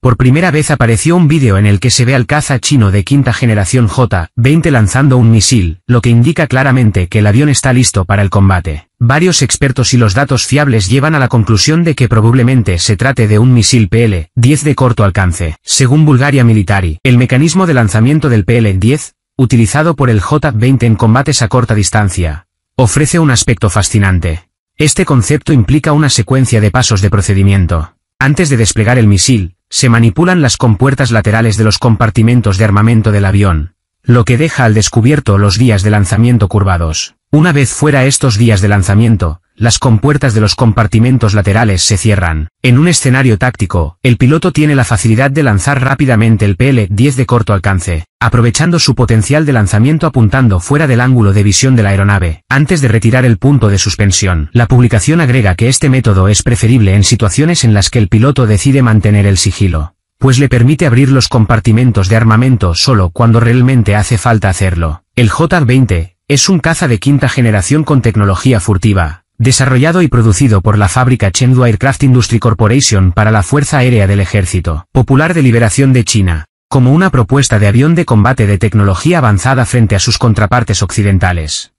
Por primera vez apareció un vídeo en el que se ve al caza chino de quinta generación J-20 lanzando un misil, lo que indica claramente que el avión está listo para el combate. Varios expertos y los datos fiables llevan a la conclusión de que probablemente se trate de un misil PL-10 de corto alcance. Según Bulgaria Military, el mecanismo de lanzamiento del PL-10, utilizado por el J-20 en combates a corta distancia, ofrece un aspecto fascinante. Este concepto implica una secuencia de pasos de procedimiento. Antes de desplegar el misil, se manipulan las compuertas laterales de los compartimentos de armamento del avión, lo que deja al descubierto los días de lanzamiento curvados. Una vez fuera estos días de lanzamiento, las compuertas de los compartimentos laterales se cierran. En un escenario táctico, el piloto tiene la facilidad de lanzar rápidamente el PL-10 de corto alcance, aprovechando su potencial de lanzamiento apuntando fuera del ángulo de visión de la aeronave, antes de retirar el punto de suspensión. La publicación agrega que este método es preferible en situaciones en las que el piloto decide mantener el sigilo pues le permite abrir los compartimentos de armamento solo cuando realmente hace falta hacerlo. El J-20 es un caza de quinta generación con tecnología furtiva, Desarrollado y producido por la fábrica Chengdu Aircraft Industry Corporation para la Fuerza Aérea del Ejército Popular de Liberación de China, como una propuesta de avión de combate de tecnología avanzada frente a sus contrapartes occidentales.